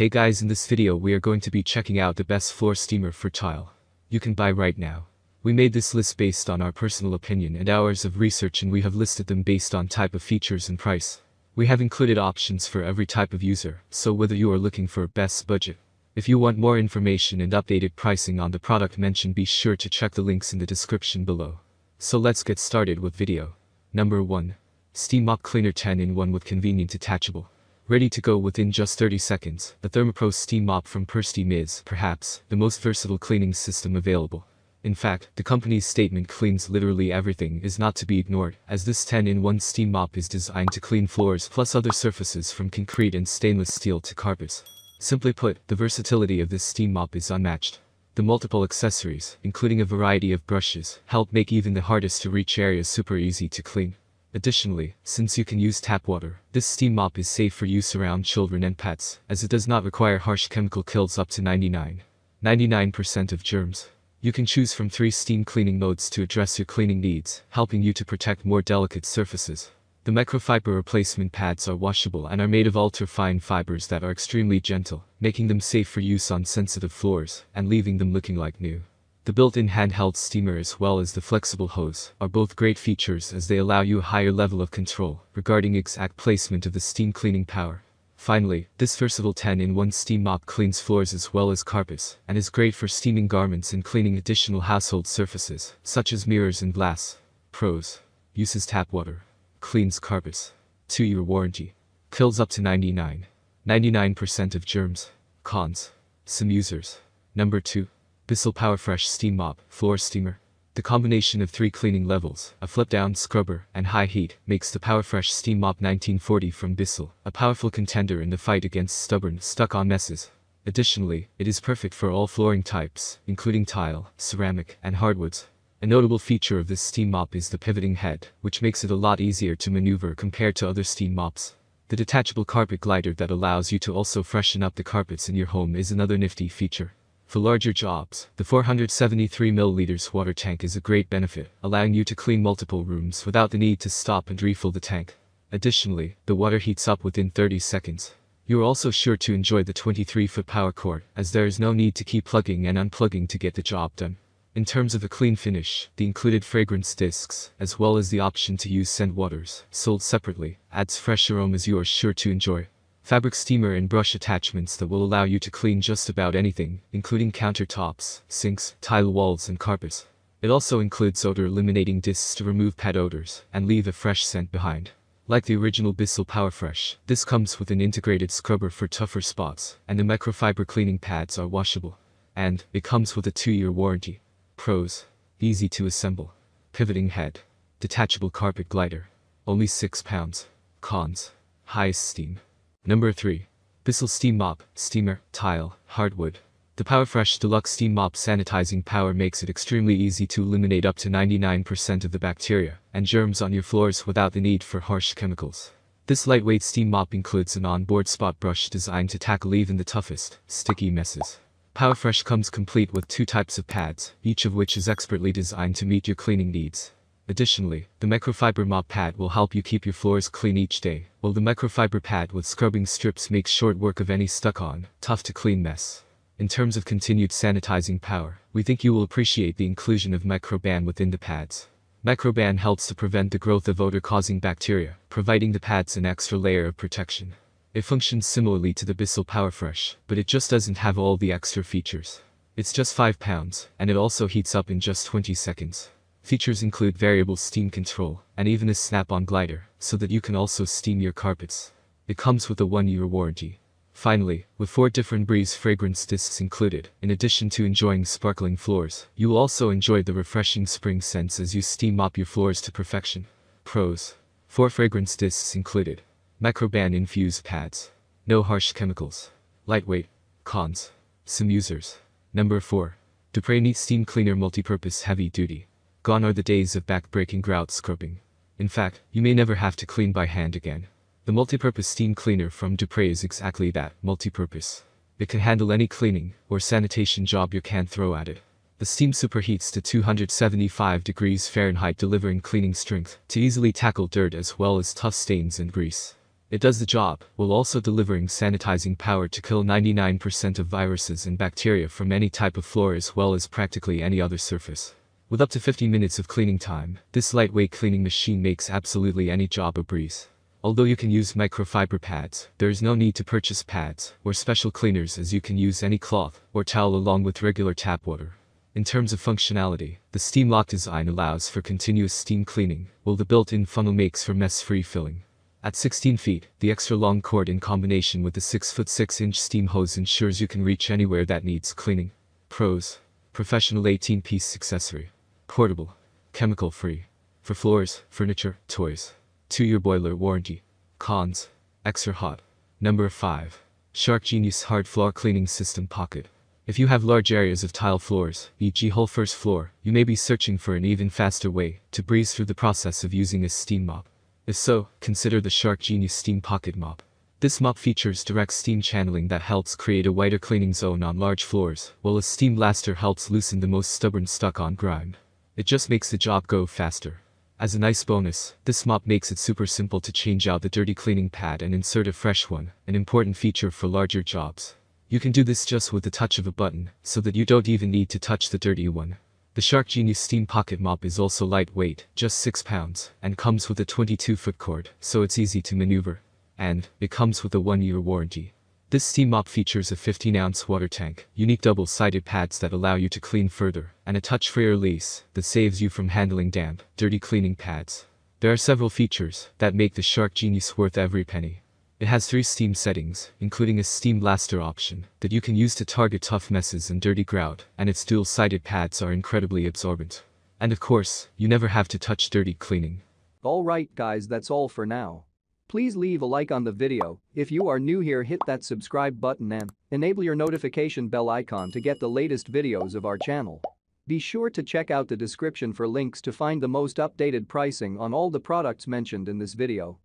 Hey guys in this video we are going to be checking out the best floor steamer for tile. You can buy right now. We made this list based on our personal opinion and hours of research and we have listed them based on type of features and price. We have included options for every type of user, so whether you are looking for best budget. If you want more information and updated pricing on the product mentioned be sure to check the links in the description below. So let's get started with video. Number 1. Steam Mop Cleaner 10 in 1 with convenient detachable ready to go within just 30 seconds. The Thermopro steam mop from Persteam is, perhaps, the most versatile cleaning system available. In fact, the company's statement cleans literally everything is not to be ignored, as this 10-in-1 steam mop is designed to clean floors plus other surfaces from concrete and stainless steel to carpets. Simply put, the versatility of this steam mop is unmatched. The multiple accessories, including a variety of brushes, help make even the hardest to reach areas super easy to clean. Additionally, since you can use tap water, this steam mop is safe for use around children and pets, as it does not require harsh chemical kills up to 99. 99% of germs. You can choose from three steam cleaning modes to address your cleaning needs, helping you to protect more delicate surfaces. The microfiber replacement pads are washable and are made of ultra-fine fibers that are extremely gentle, making them safe for use on sensitive floors, and leaving them looking like new. The built-in handheld steamer as well as the flexible hose are both great features as they allow you a higher level of control regarding exact placement of the steam cleaning power. Finally, this versatile 10-in-1 steam mop cleans floors as well as carpets and is great for steaming garments and cleaning additional household surfaces such as mirrors and glass. Pros. Uses tap water. Cleans carpets. 2-year warranty. Kills up to 99. 99% of germs. Cons. Some users. Number 2. Bissell Powerfresh Steam Mop, Floor Steamer. The combination of three cleaning levels, a flip-down scrubber, and high heat, makes the Powerfresh Steam Mop 1940 from Bissell, a powerful contender in the fight against stubborn, stuck-on messes. Additionally, it is perfect for all flooring types, including tile, ceramic, and hardwoods. A notable feature of this steam mop is the pivoting head, which makes it a lot easier to maneuver compared to other steam mops. The detachable carpet glider that allows you to also freshen up the carpets in your home is another nifty feature. For larger jobs, the 473 milliliters water tank is a great benefit, allowing you to clean multiple rooms without the need to stop and refill the tank. Additionally, the water heats up within 30 seconds. You are also sure to enjoy the 23-foot power cord, as there is no need to keep plugging and unplugging to get the job done. In terms of a clean finish, the included fragrance discs, as well as the option to use scent waters, sold separately, adds fresh aromas you are sure to enjoy fabric steamer and brush attachments that will allow you to clean just about anything, including countertops, sinks, tile walls and carpets. It also includes odor eliminating discs to remove pet odors and leave a fresh scent behind. Like the original Bissell Powerfresh, this comes with an integrated scrubber for tougher spots, and the microfiber cleaning pads are washable. And, it comes with a 2-year warranty. Pros. Easy to assemble. Pivoting head. Detachable carpet glider. Only 6 pounds. Cons. high steam. Number 3. Bissell Steam Mop, Steamer, Tile, Hardwood. The PowerFresh Deluxe Steam Mop sanitizing power makes it extremely easy to eliminate up to 99% of the bacteria and germs on your floors without the need for harsh chemicals. This lightweight steam mop includes an onboard spot brush designed to tackle even the toughest, sticky messes. PowerFresh comes complete with two types of pads, each of which is expertly designed to meet your cleaning needs. Additionally, the microfiber mop pad will help you keep your floors clean each day, while the microfiber pad with scrubbing strips makes short work of any stuck-on, tough-to-clean mess. In terms of continued sanitizing power, we think you will appreciate the inclusion of Microban within the pads. Microban helps to prevent the growth of odor-causing bacteria, providing the pads an extra layer of protection. It functions similarly to the Bissell Powerfresh, but it just doesn't have all the extra features. It's just 5 pounds, and it also heats up in just 20 seconds. Features include variable steam control and even a snap-on glider, so that you can also steam your carpets. It comes with a one-year warranty. Finally, with four different Breeze fragrance discs included, in addition to enjoying sparkling floors, you will also enjoy the refreshing spring scents as you steam up your floors to perfection. Pros. Four fragrance discs included. Microban infused pads. No harsh chemicals. Lightweight. Cons. Some users. Number 4. Dupre Neat Steam Cleaner Multipurpose Heavy Duty. Gone are the days of back-breaking grout scrubbing. In fact, you may never have to clean by hand again. The multipurpose steam cleaner from Dupre is exactly that, multipurpose. It can handle any cleaning or sanitation job you can throw at it. The steam superheats to 275 degrees Fahrenheit delivering cleaning strength to easily tackle dirt as well as tough stains and grease. It does the job, while also delivering sanitizing power to kill 99% of viruses and bacteria from any type of floor as well as practically any other surface. With up to 15 minutes of cleaning time, this lightweight cleaning machine makes absolutely any job a breeze. Although you can use microfiber pads, there is no need to purchase pads or special cleaners as you can use any cloth or towel along with regular tap water. In terms of functionality, the steam lock design allows for continuous steam cleaning, while the built-in funnel makes for mess-free filling. At 16 feet, the extra long cord in combination with the 6 foot 6 inch steam hose ensures you can reach anywhere that needs cleaning. Pros. Professional 18-piece accessory. Portable. Chemical free. For floors, furniture, toys. 2-year boiler warranty. Cons. Extra hot. Number 5. Shark Genius Hard Floor Cleaning System Pocket. If you have large areas of tile floors, e.g. whole first floor, you may be searching for an even faster way to breeze through the process of using a steam mop. If so, consider the Shark Genius Steam Pocket Mop. This mop features direct steam channeling that helps create a wider cleaning zone on large floors, while a steam blaster helps loosen the most stubborn stuck-on grime. It just makes the job go faster. As a nice bonus, this mop makes it super simple to change out the dirty cleaning pad and insert a fresh one, an important feature for larger jobs. You can do this just with the touch of a button, so that you don't even need to touch the dirty one. The Shark Genius Steam Pocket Mop is also lightweight, just 6 pounds, and comes with a 22-foot cord, so it's easy to maneuver. And, it comes with a 1-year warranty. This steam mop features a 15-ounce water tank, unique double-sided pads that allow you to clean further, and a touch-free release that saves you from handling damp, dirty cleaning pads. There are several features that make the Shark Genius worth every penny. It has three steam settings, including a steam blaster option that you can use to target tough messes and dirty grout, and its dual-sided pads are incredibly absorbent. And of course, you never have to touch dirty cleaning. Alright guys that's all for now. Please leave a like on the video, if you are new here hit that subscribe button and enable your notification bell icon to get the latest videos of our channel. Be sure to check out the description for links to find the most updated pricing on all the products mentioned in this video.